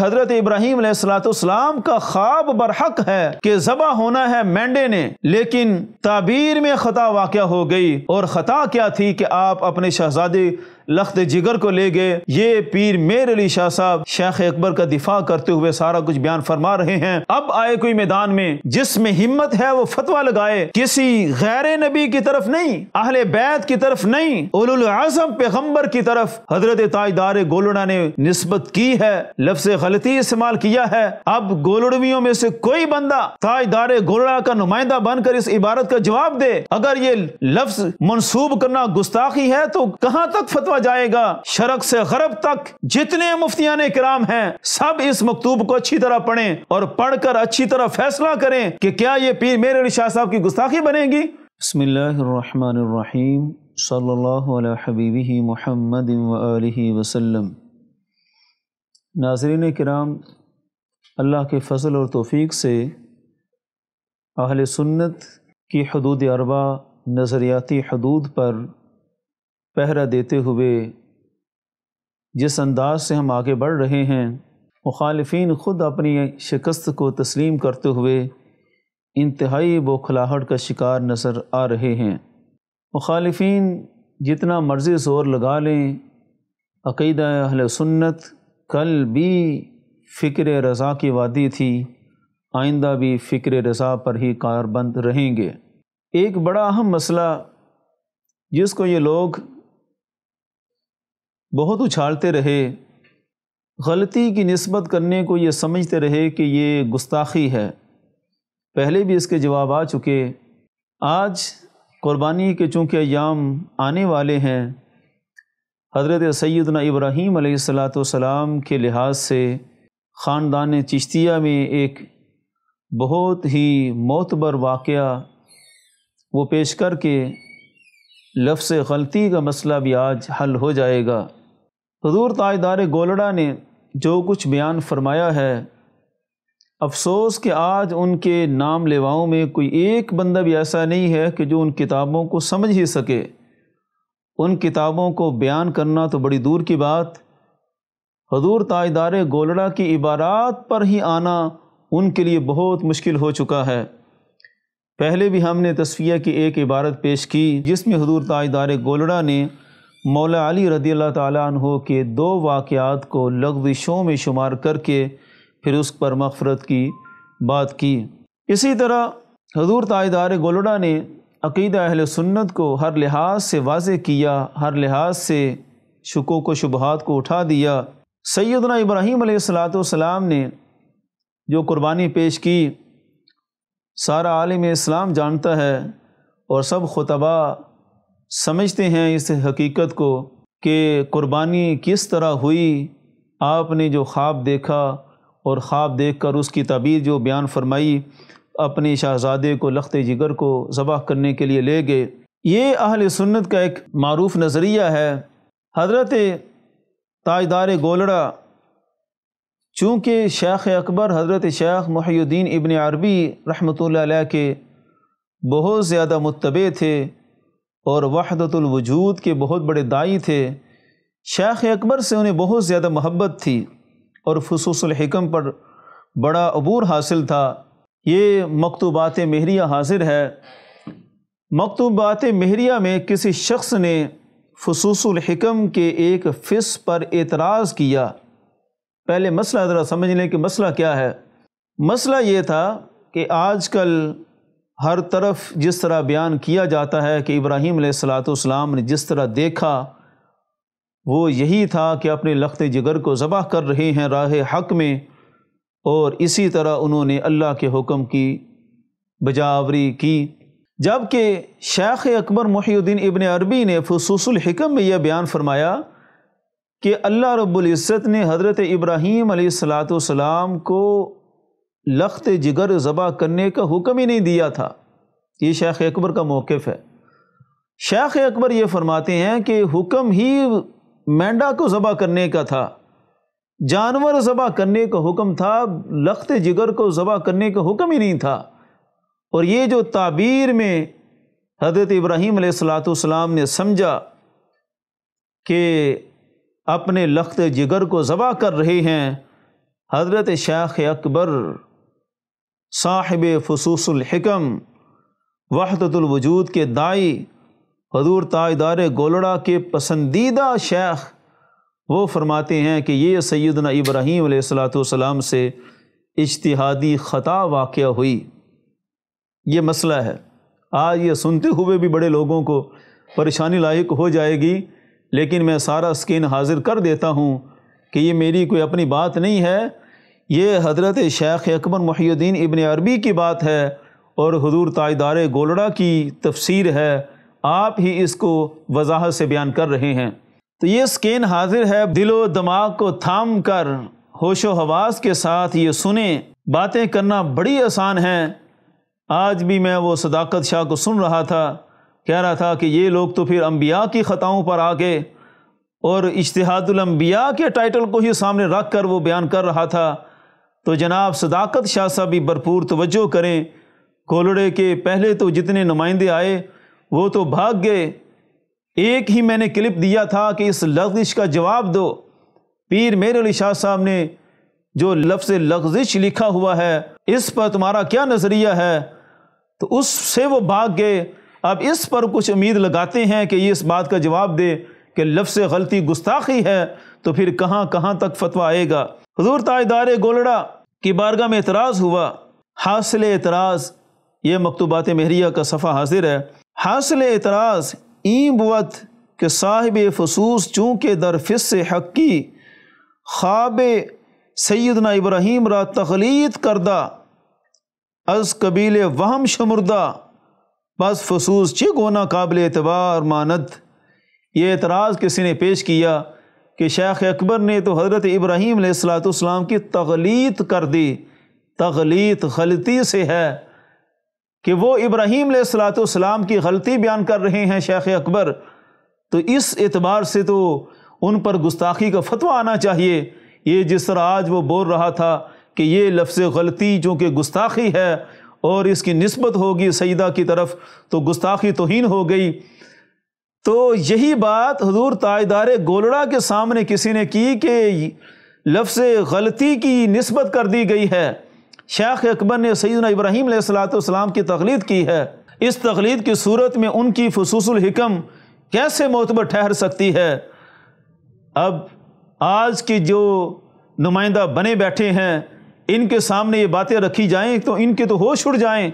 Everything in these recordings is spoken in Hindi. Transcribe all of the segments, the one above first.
हजरत इब्राहिम सलाम का ख्वाब बरहक है कि जबा होना है मैंडे ने लेकिन ताबीर में खता वाक़ हो गई और खता क्या थी कि आप अपने शहजादे लख्त जिगर को ले गए ये पीर मेर अली शाह साहब शेख अकबर का दिफा करते हुए सारा कुछ बयान फरमा रहे हैं अब आए कोई मैदान में जिसमें हिम्मत है वो फतवा लगाए किसी गैर नबी की तरफ नहीं अहले बैत की तरफ नहीं उलम पैगम्बर की तरफ हजरत ताजदार गोलड़ा ने नस्बत की है लफ्ज गलती इस्तेमाल किया है अब गोलड़वियों में से कोई बंदा ताजदार गोलड़ा का नुमाइंदा बनकर इस इबारत का जवाब दे अगर ये लफ्ज मनसूब करना गुस्ताखी है तो कहाँ तक फतवा फतवा जाएगा शरक से गरब तक जितने मुफ्तियान कराम हैं सब इस मकतूब को अच्छी तरह पढ़ें और पढ़कर अच्छी तरह फैसला करें कि क्या ये पीर मेरे अली शाह साहब की गुस्ताखी बनेगी बसमीम सल्हबीबी महमद वसलम नाजरीन कराम अल्लाह के फजल और तोफ़ी से अहल सुन्नत की हदूद अरबा नज़रियाती हदूद पर पहरा देते हुए जिस अंदाज से हम आगे बढ़ रहे हैं मुखालफन ख़ुद अपनी शिकस्त को तस्लीम करते हुए इंतहाई बौखलाहट का शिकार नज़र आ रहे हैं मुखालफन जितना मर्ज़ी ज़ोर लगा लें अकीदा अहल सुन्नत कल भी फ़िक्र रज़ा की वादी थी आइंदा भी फ़िक्र रज़ा पर ही कारबंद रहेंगे एक बड़ा अहम मसला जिसको ये लोग बहुत उछालते रहे गलती की नस्बत करने को ये समझते रहे कि ये गुस्ताखी है पहले भी इसके जवाब आ चुके आज क़ुरबानी के चूँकि अयाम आने वाले हैं हज़रत सैदना इब्राहीम सलाम के लिहाज से ख़ानदान चिश्तिया में एक बहुत ही मोतबर वाक़ वो पेश करके लफ्स गलती का मसला भी आज हल हो जाएगा हजूर ताजदार गोलड़ा ने जो कुछ बयान फरमाया है अफसोस कि आज उनके नाम लेवाओं में कोई एक बंदा भी ऐसा नहीं है कि जो उन किताबों को समझ ही सके उन किताबों को बयान करना तो बड़ी दूर की बात हजूर ताजदार गोलड़ा की इबारात पर ही आना उनके लिए बहुत मुश्किल हो चुका है पहले भी हमने तस्वीर की एक इबारत पेश की जिसमें हजूर ताजदार गोलड़ा ने मौला अली रदी अल्लाह तु के दो वाक़ात को लगविशों में शुमार करके फिर उस पर मफ़रत की बात की इसी तरह हजूर तायदार गोलडा ने अकीद अहल सुन्नत को हर लिहाज से वाज किया हर लिहाज से शकूक व शुबहत को उठा दिया सैदना इब्राहीम सलाम ने जो कुर्बानी पेश की सारा आलम इस्लाम जानता है और सब खुतबा समझते हैं इस हकीकत को कि कुर्बानी किस तरह हुई आपने जो ख्वाब देखा और ख्वाब देखकर उसकी तबीर जो बयान फरमाई अपने शहज़ादे को लख्त जिगर को ज़बह करने के लिए ले गए ये अहल सुन्नत का एक मरूफ नज़रिया है हज़रत ताजदार गोलड़ा चूँकि शेख अकबर हज़रत शेख मुहीद्दीन इबन अरबी रहमत के बहुत ज़्यादा मुतबे थे और वहदतुलवजूद के बहुत बड़े दाई थे शेख अकबर से उन्हें बहुत ज़्यादा मोहब्बत थी और फसूसलहकम पर बड़ा अबूर हासिल था ये मकतूबात मेहरिया हाजिर है मकतूबात महरिया में किसी शख्स ने फसूसलहकम के एक फ़िस पर एतराज़ किया पहले मसला ज़रा समझ लें कि मसला क्या है मसला ये था कि आजकल हर तरफ जिस तरह बयान किया जाता है कि इब्राहीम सलातम ने जिस तरह देखा वो यही था कि अपने लखते जिगर को ज़बह कर रहे हैं राह हक में और इसी तरह उन्होंने अल्लाह के हुक्म की बजावरी की जबकि शेख अकबर मुहीद्दीन इबन अरबी ने हकम में यह बयान फरमाया कि अल्लाह रब्ज़त ने हज़रत इब्राहीम सलातम को लखते जिगर ज़बा करने का हुक्म ही नहीं दिया था ये शेख अकबर का मौक़ है शेख अकबर ये फरमाते हैं कि हुक्म ही मेंढा को ज़बह करने का था जानवर ज़बह करने का हुक्म था लख्त जिगर को ज़बह करने का हुक्म ही नहीं था और ये जो ताबीर में हज़रत इब्राहीम सलाम ने समझा कि अपने लख्त जिगर को ज़बह कर रहे हैं हज़रत शेख अकबर साहिब फसूसुल हिकम वहदतुलवजूद के दाई हजूर तायदार गोलड़ा के पसंदीदा शेख वो फरमाते हैं कि ये सैदना इब्राहीम सलाम से इजतहादी ख़ता वाक़ हुई ये मसला है आज ये सुनते हुए भी बड़े लोगों को परेशानी लायक हो जाएगी लेकिन मैं सारा स्किन हाजिर कर देता हूँ कि ये मेरी कोई अपनी बात नहीं है ये हज़रत शेख अकबर मुहीद्दीन इबन अरबी की बात है और हजूर ताजदार गोलड़ा की तफसीर है आप ही इसको वजाहत से बयान कर रहे हैं तो ये स्कैन हाजिर है दिलो दिमाग को थाम कर होशो हवास के साथ ये सुने बातें करना बड़ी आसान है आज भी मैं वो सदाकत शाह को सुन रहा था कह रहा था कि ये लोग तो फिर अम्बिया की ख़ताओं पर आ गए और इश्तहादुलम्बिया के टाइटल को ही सामने रख कर वो बयान कर रहा था तो जनाब सदाकत शाह साहब भी भरपूर तोज्जो करें कोलड़े के पहले तो जितने नुमाइंदे आए वो तो भाग गए एक ही मैंने क्लिप दिया था कि इस लफ्ज़िश का जवाब दो पीर मेर अली शाह साहब ने जो लफ्ज़ लफ्जिश लिखा हुआ है इस पर तुम्हारा क्या नज़रिया है तो उससे वो भाग गए अब इस पर कुछ उम्मीद लगाते हैं कि ये इस बात का जवाब दे कि लफ्स गलती गुस्ताखी है तो फिर कहाँ कहाँ तक फतवा आएगा हजूर ताजदार गोलड़ा की बारगाह में एतराज़ हुआ हासिल एतराज़ ये मकतूबात महरिया का सफ़ा हाजिर है हासिल एतराज़ ई बुत के साहिब फसूस चूँकि दरफिस हक़ी ख्वाब सैदना इब्राहीम रा तखलीद करदा अज कबील वहम शमरदा बस फसूस चि गोना काबिल एतबार मानद ये एतराज़ किसी ने पेश किया कि शेख अकबर ने तो हज़रत इब्राहीम सलाम की तगलीत कर दी तखलीत गलती से है कि वो इब्राहीम सलातम की गलती बयान कर रहे हैं शेख अकबर तो इस एतबार से तो उन पर गुस्ताखी का फतवा आना चाहिए ये जिस तरह आज वो बोल रहा था कि ये लफ्ज़ गलती जो कि गुस्ताखी है और इसकी नस्बत होगी सईदा की तरफ तो गुस्ताखी तोहन हो गई तो यही बात हजूर तायदार गोलड़ा के सामने किसी ने की कि लफ्ज़ गलती की नस्बत कर दी गई है शेख अकबर ने सैदन इब्राहिम सलाम की तकलीद की है इस तकलीद की सूरत में उनकी फसूसुलहकम कैसे मोतबर ठहर सकती है अब आज की जो नुमाइंदा बने बैठे हैं इनके सामने ये बातें रखी जाएं तो इनके तो होश उड़ जाएं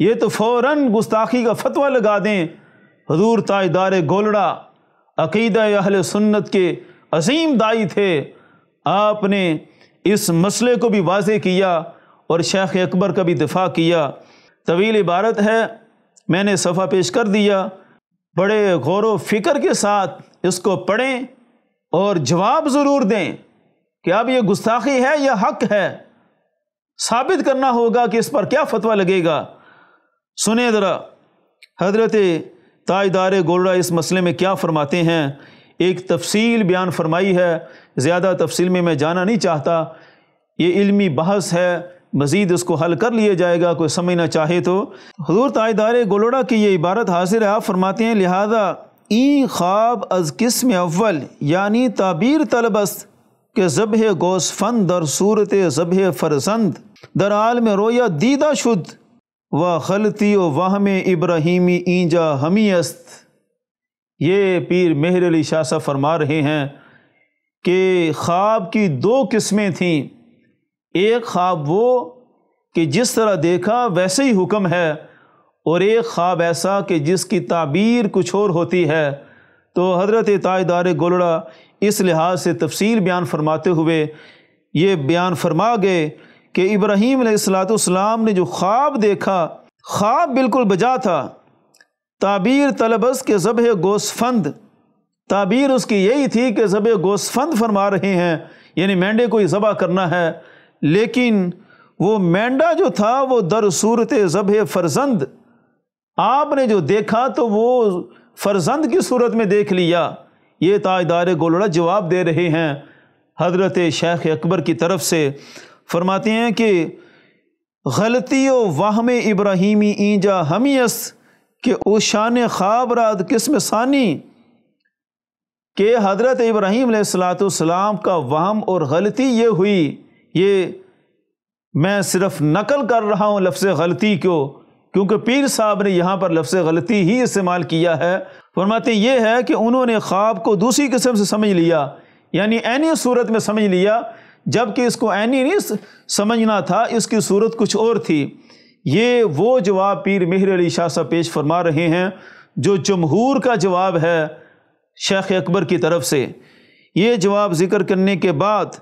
ये तो फ़ौर गुस्ताखी का फतवा लगा दें हजूर ताजदार गोलड़ा अकीद अहल सुन्नत के अजीम दाई थे आपने इस मसले को भी वाज किया और शेख अकबर का भी दिफा किया तवील इबारत है मैंने सफ़ा पेश कर दिया बड़े गौर फ़िक्र के साथ इसको पढ़ें और जवाब ज़रूर दें कि अब यह गुस्ताखी है या हक है साबित करना होगा कि इस पर क्या फतवा लगेगा सुने ज़रा हजरत ताजदार गोलड़ा इस मसले में क्या फ़रमाते हैं एक तफसील बयान फरमाई है ज़्यादा तफसील में मैं जाना नहीं चाहता ये इल्मी बहस है मज़ीद उसको हल कर लिया जाएगा कोई समझना चाहे तो हजूर तायदार गोलोड़ा की ये इबारत हाज़िर है आप फरमाते हैं लिहाजा ई ख्वाब अज किस्म अव्वल यानी ताबीर तलबस के जबह गोस फंद दर सूरत जबह फरसंद आल में रोया दीदा शुद्ध व खलती व में इब्राहिमी ईंजा हमीअस्त ये पीर मेहर अली शाह फरमा रहे हैं कि ख्वाब की दो किस्में थीं एक ख्वाब वो कि जिस तरह देखा वैसे ही हुक्म है और एक ख्वाब ऐसा कि जिसकी ताबीर कुछ और होती है तो हज़रत ताजदार गोलड़ा इस लिहाज से तफसील बयान फरमाते हुए ये बयान फरमा गए कि इब्राहीम सलाम ने जो ख्वाब देखा ख्वाब बिल्कुल बजा था ताबीर तलबस के जब गोसफंद ताबीर उसकी यही थी कि जब गोसफंद फरमा रहे हैं यानी मैंडे को ही ज़बह करना है लेकिन वो मेंढा जो था वो दर सूरत ज़ब फरजंद आपने जो देखा तो वो फरजंद की सूरत में देख लिया ये ताजदार गोलड़ा जवाब दे रहे हैं हजरत शेख अकबर की तरफ से फरमाते हैं कि गलती व वाहम इब्राहिमी ईजा हमीस के शान ख्वाब रात किस्म सानी के हजरत इब्राहिम सलाम का वाहम और गलती ये हुई ये मैं सिर्फ नकल कर रहा हूँ लफ्ज़ गलती को क्योंकि पीर साहब ने यहाँ पर लफ्ज़ गलती ही इस्तेमाल किया है फरमाते ये है कि उन्होंने ख्वाब को दूसरी किस्म से समझ लिया यानी ऐनी सूरत में समझ लिया जबकि इसको ऐनी नहीं समझना था इसकी सूरत कुछ और थी ये वो जवाब पीर मेहर अली शाह साहब पेश फरमा रहे हैं जो जमहूर का जवाब है शेख अकबर की तरफ से ये जवाब ज़िक्र करने के बाद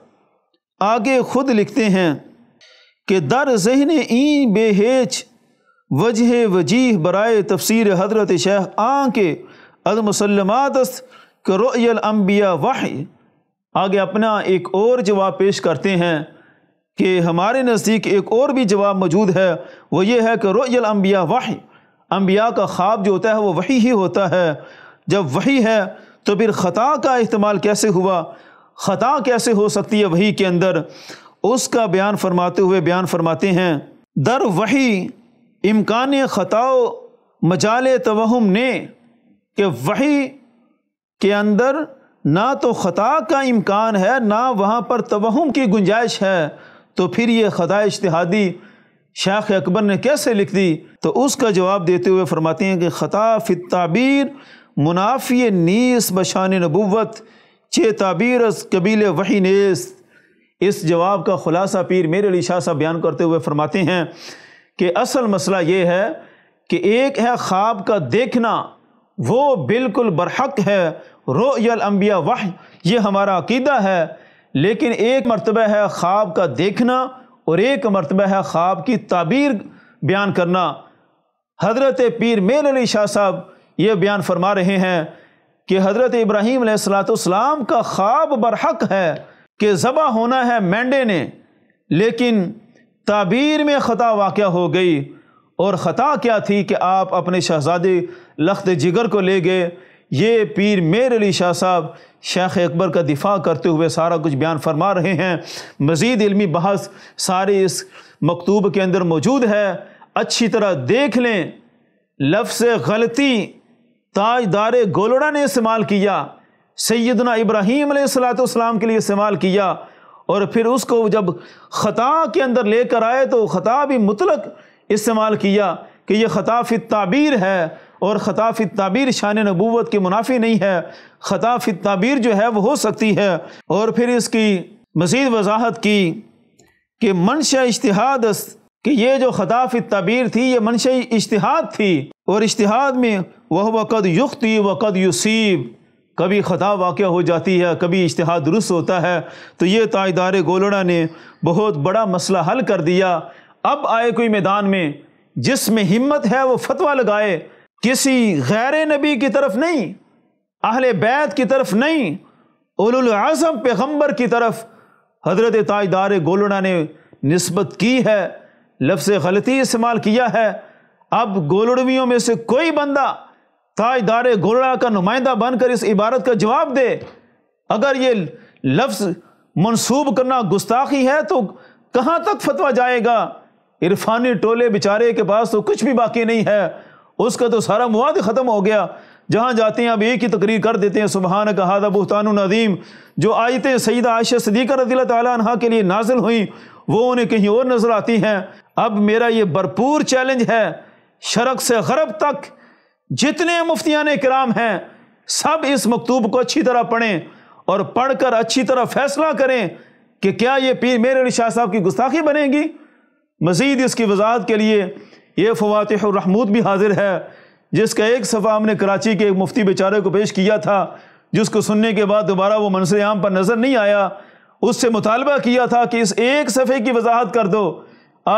आगे खुद लिखते हैं कि दर जहन ई बेहेच वजह वजीह बरए तफसर हजरत शेख आ के अलमसलमात करोयल अम्बिया वाह आगे अपना एक और जवाब पेश करते हैं कि हमारे नज़दीक एक और भी जवाब मौजूद है वो ये है कि अम्बिया वाह अम्बिया का ख्वाब जो होता है वो वही ही होता है जब वही है तो फिर ख़ता का इस्तेमाल कैसे हुआ ख़ता कैसे हो सकती है वही के अंदर उसका बयान फरमाते हुए बयान फरमाते हैं दर वही इम्कान ख़ताओ मजाल तवहम ने कि वही के अंदर ना तो ख़ता का इम्कान है ना वहाँ पर तवहम की गुंजाइश है तो फिर ये ख़ता इश्तहादी शाख अकबर ने कैसे लिख दी तो उसका जवाब देते हुए फरमाते हैं कि ख़ता फ़िताबीर मुनाफी नीस बशान नबूत चे ताबीरस कबीले वही ने इस जवाब का ख़ुलासा पीर मेरे अली शाह साहब बयान करते हुए फरमाते हैं कि असल मसला ये है कि एक है ख्वाब का देखना वो बिल्कुल बरहक है रोयल अम्बिया वाह ये हमारा अकीदा है लेकिन एक मरतबा है ख्वाब का देखना और एक मरतबा है ख्वाब की ताबीर बयान करना हजरत पीर मेर अली शाह साहब ये बयान फरमा रहे हैं कि हज़रत इब्राहिम सलाम का ख्वाब बरहक है कि ज़बा होना है मैंडे ने लेकिन ताबीर में ख़ता वाक़ हो गई और ख़ता क्या थी कि आप अपने शहजादे लख्त जिगर को ले गए ये पीर मेर अली शाह साहब शेख अकबर का दिफा करते हुए सारा कुछ बयान फरमा रहे हैं मज़ीद इलमी बहस सारे इस मकतूब के अंदर मौजूद है अच्छी तरह देख लें लफ्स गलती ताजदार गोलोड़ा ने इस्तेमाल किया सैदना इब्राहिम सलाम के लिए इस्तेमाल किया और फिर उसको जब ख़ता के अंदर लेकर आए तो ख़ता भी मुतलक इस्तेमाल किया कि यह ख़ताफ़ ताबीर है और ख़ताफ़ ताबीर शान नबूत के मुनाफी नहीं है ख़ताफ़ ताबीर जो है वह हो सकती है और फिर इसकी मज़ीद वजाहत की कि मनशा इश्तहाद कि ये जो ख़ताफ़ ताबीर थी ये मनशा इश्तहाद थी और इश्तहाद में वह वक़द युक्ति वक़द युसीब कभी ख़ता वाक़ हो जाती है कभी इश्तहा दुरुस्त होता है तो ये ताजदार गोलड़ा ने बहुत बड़ा मसला हल कर दिया अब आए कोई मैदान में जिसमें हिम्मत है वो फतवा लगाए किसी गैर नबी की तरफ नहीं अहल बैत की तरफ नहीं उलम पैगम्बर की तरफ हजरत ताजदार गोलड़ा ने नस्बत की है लफ्स गलती इस्तेमाल किया है अब गोलड़वियों में से कोई बंदा था इदारे गोरा का नुमाइंदा बनकर इस इबारत का जवाब दे अगर ये लफ्ज़ मनसूब करना गुस्ताखी है तो कहाँ तक फतवा जाएगा इरफानी टोले बेचारे के पास तो कुछ भी बाकी नहीं है उसका तो सारा मवाद ख़त्म हो गया जहाँ जाते हैं अब एक ही तकरीर कर देते हैं सुबहान का बहतान नदीम जो आयतें सईद आयश सदीक़ा रदी तह के लिए नाजिल हुई वो उन्हें कहीं और नज़र आती हैं अब मेरा ये भरपूर चैलेंज है शरक से गरब तक जितने मुफ्तियान कराम हैं सब इस मकतूब को अच्छी तरह पढ़ें और पढ़कर अच्छी तरह फैसला करें कि क्या ये पीर मेरे अली शाह साहब की गुस्ताखी बनेगी मज़ीद इसकी वजाहत के लिए ये रहमूद भी हाजिर है जिसका एक सफ़ा हमने कराची के एक मुफ्ती बेचारे को पेश किया था जिसको सुनने के बाद दोबारा वो मनसर आम पर नज़र नहीं आया उससे मुतालबा किया था कि इस एक सफ़े की वजाहत कर दो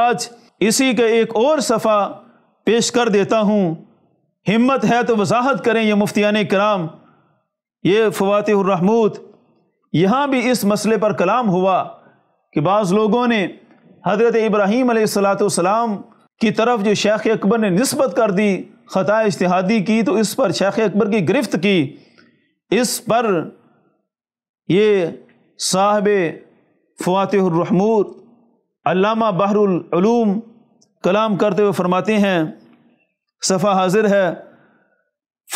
आज इसी का एक और सफ़ा पेश कर देता हूँ हिम्मत है तो वजाहत करें ये मुफ्तियान कराम ये फ़वातहमूद यहाँ भी इस मसले पर कलाम हुआ कि बाज़ लोगों ने हज़रत इब्राहिम सलाम की तरफ जो शेख अकबर ने नस्बत कर दी ख़ा इश्तहादी की तो इस पर शेख अकबर की गिरफ्त की इस पर ये साहब फ़वातहमूद अलामा बहरुलूम कलाम करते हुए फरमाते हैं सफ़ा हाजिर है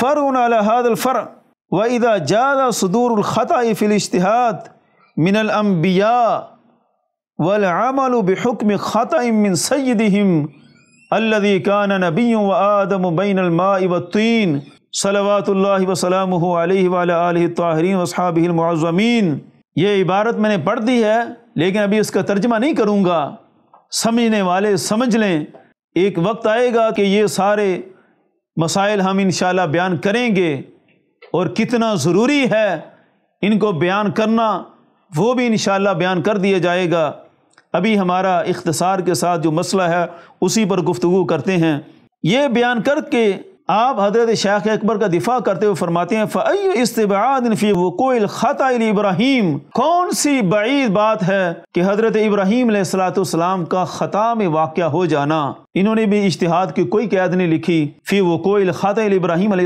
फ़र फ़र व इदा जादा सदूरख़ता फ़िलश्तहाद मिनलम्बिया वलमल बहकम ख़तमिन सदम अल्लदी कान नबी व आदम बैनलमा तीन सलवातल वसलम ताहरीन वसाबिलमीन ये इबारत मैंने पढ़ दी है लेकिन अभी इसका तर्जमा नहीं करूँगा समझने वाले समझ लें एक वक्त आएगा कि ये सारे मसाइल हम इन बयान करेंगे और कितना ज़रूरी है इनको बयान करना वो भी इन बयान कर दिया जाएगा अभी हमारा इख्तसार के साथ जो मसला है उसी पर गुफ्तु करते हैं ये बयान करके आप हजरत शेख अकबर का दिफा करते हुए फरमाते हैं फ़ैय इस्तबादफ़ी वकोल ख़ता इब्राहिम कौन सी बईद बात है कि हजरत इब्राहिम सलाम का ख़ता में वाक़ हो जाना इन्होंने भी इश्तहाद की कोई कैद नहीं लिखी फ़ी वकोल ख़त इब्राहिम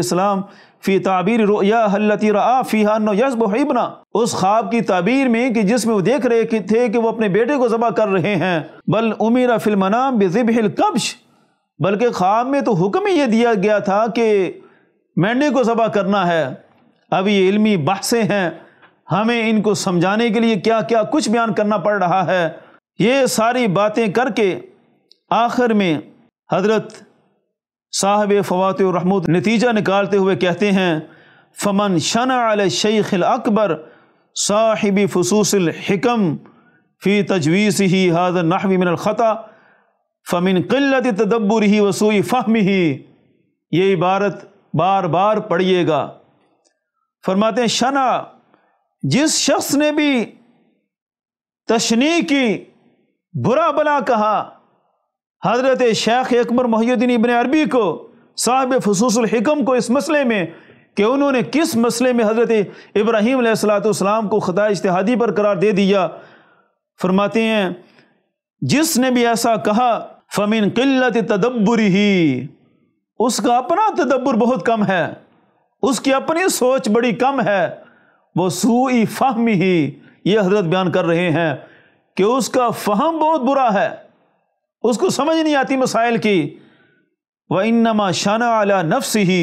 फ़ी ताबीर रोयाबना उस ख्वाब की ताबीर में कि जिसमें वो देख रहे थे कि वो अपने बेटे को जबा कर रहे हैं बल उमीरा फिल्मनाम बिजिबिल कब्श बल्कि ख्वाब में तो हुक्म ही ये दिया गया था कि मैंने को सबा करना है अब ये इलमी बहसें हैं हमें इनको समझाने के लिए क्या क्या कुछ बयान करना पड़ रहा है ये सारी बातें करके आखिर में हजरत साहब फवात रहमत नतीजा निकालते हुए कहते हैं फमन शन शेख अकबर साहिब फसूसल हिकम फ़ी तजवीज़ ही हाज नहवी मिनल ख़ता फ़मिन किल्लत तदब्बर ही वसूई फ़हम ही ये इबारत बार बार पढ़िएगा फरमाते हैं शना जिस शख्स ने भी तशनी की बुरा भला कहा हज़रत शेख अकबर मुहद्दीन इबन अरबी को साहब फसूसम को इस मसले में कि उन्होंने किस मसले में हज़रत इब्राहीम सलाम को ख़ुदा इश्तहादी पर करार दे दिया फरमाते हैं जिसने भी ऐसा कहा फमिन किल्लत तदब्बरी ही उसका अपना तदब्बर बहुत कम है उसकी अपनी सोच बड़ी कम है वो सूई फहम ही ये हजरत बयान कर रहे हैं कि उसका फहम बहुत बुरा है उसको समझ नहीं आती मसाइल की व इनमा शाना अला नफ्स ही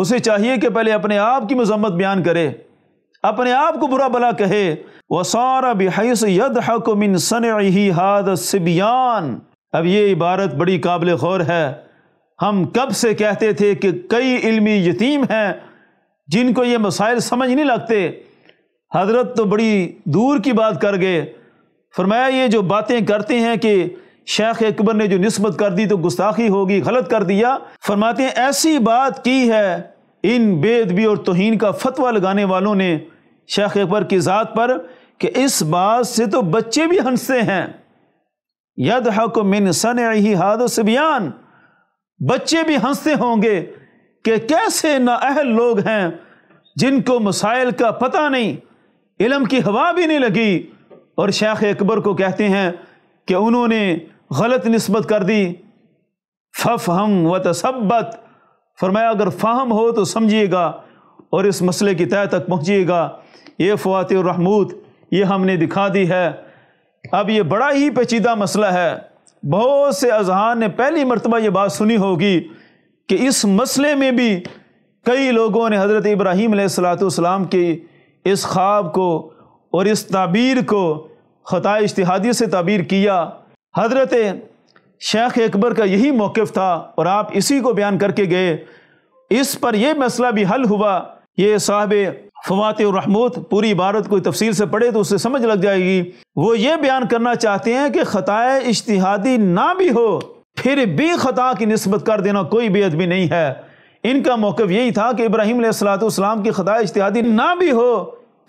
उसे चाहिए कि पहले अपने आप की मजम्मत बयान करे अपने आप को बुरा भला कहे वसारा बेहस यद हकमिन सन ही हाद सिबियान अब ये इबारत बड़ी काबिल गौर है हम कब से कहते थे कि कई इलमी यतीम हैं जिनको ये मसाइल समझ नहीं लगते हजरत तो बड़ी दूर की बात कर गए फरमाया ये जो बातें करते हैं कि शेख अकबर ने जो नस्बत कर दी तो गुस्ताखी होगी गलत कर दिया फरमाते हैं ऐसी बात की है इन बेदबी और तोहन का फतवा लगाने वालों ने शेख अकबर की ज़ात पर कि इस बात से तो बच्चे भी हंसते हैं यद हक मिन सन ही हाद सबियान बच्चे भी हंसते होंगे कि कैसे नाअहल लोग हैं जिनको मसाइल का पता नहीं इलम की हवा भी नहीं लगी और शेख अकबर को कहते हैं कि उन्होंने गलत नस्बत कर दी फ़फ हम व तसब्बत फरमाया अगर फाहम हो तो समझिएगा और इस मसले की तय तक पहुँचिएगा ये फ़वात रहमूद ये हमने दिखा दी है अब ये बड़ा ही पेचीदा मसला है बहुत से अजहान ने पहली मरतबा ये बात सुनी होगी कि इस मसले में भी कई लोगों ने हज़रत इब्राहीम सलाम की इस ख्वाब को और इस ताबीर को ख़ता इश्तहादी से ताबीर किया हज़रत शेख अकबर का यही मौक़ था और आप इसी को बयान करके गए इस पर यह मसला भी हल हुआ ये साहब फवात रहमूत पूरी इबारत कोई तफसील से पढ़े तो उससे समझ लग जाएगी वो ये बयान करना चाहते हैं कि ख़ताए इश्तहादी ना भी हो फिर भी ख़ता की नस्बत कर देना कोई भी नहीं है इनका मौक़ यही था कि इब्राहिम सलातम की ख़ता इश्तिहादी ना भी हो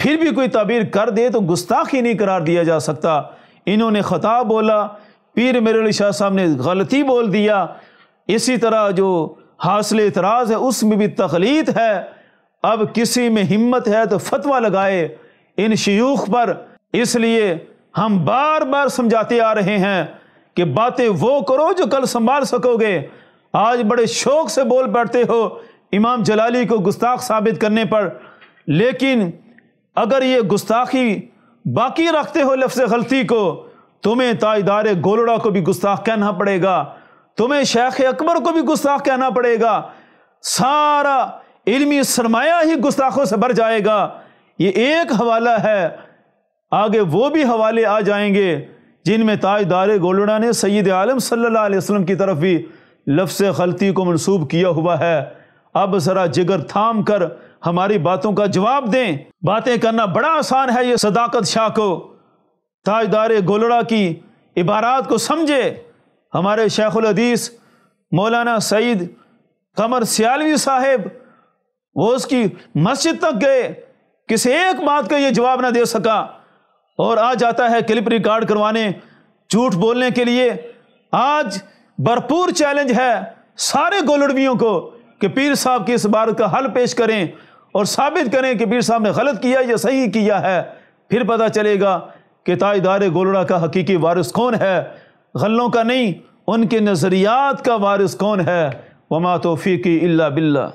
फिर भी कोई तबीर कर दे तो गुस्ताखी नहीं करार दिया जा सकता इन्होंने ख़ता बोला पीर मेरे शाह साहब ने गलती बोल दिया इसी तरह जो हासिल एतराज़ है उसमें भी तखलीत है अब किसी में हिम्मत है तो फतवा लगाए इन शयूख पर इसलिए हम बार बार समझाते आ रहे हैं कि बातें वो करो जो कल संभाल सकोगे आज बड़े शौक से बोल बैठते हो इमाम जलाली को गुस्ताख साबित करने पर लेकिन अगर ये गुस्ताखी बाकी रखते हो लफ्ज़ गलती को तुम्हें ताजदार गोलड़ा को भी गुस्ताख कहना पड़ेगा तुम्हें शेख अकबर को भी गुस्ताख कहना पड़ेगा सारा इलमी सरमाया ही गुस्ताखों से भर जाएगा ये एक हवाला है आगे वो भी हवाले आ जाएंगे जिनमें ताजदार गोलड़ा ने सैद आलम सल्ला वसम की तरफ भी लफ्स गलती को मनसूब किया हुआ है अब ज़रा जिगर थाम कर हमारी बातों का जवाब दें बातें करना बड़ा आसान है ये सदाकत शाह को ताजदार गोलड़ा की इबारात को समझे हमारे शेखुलदीस मौलाना सईद कमर सियालवी साहेब वो उसकी मस्जिद तक गए किसी एक बात का ये जवाब ना दे सका और आ जाता है क्लिप रिकॉर्ड करवाने झूठ बोलने के लिए आज भरपूर चैलेंज है सारे गोलड़वियों को कि पीर साहब की इस बात का हल पेश करें और साबित करें कि पीर साहब ने गलत किया या सही किया है फिर पता चलेगा कि ताजदार गोलड़ा का हकीकी वारिस कौन है गलों का नहीं उनके नज़रियात का वारिस कौन है वमा तोफ़ी की अला बिल्ला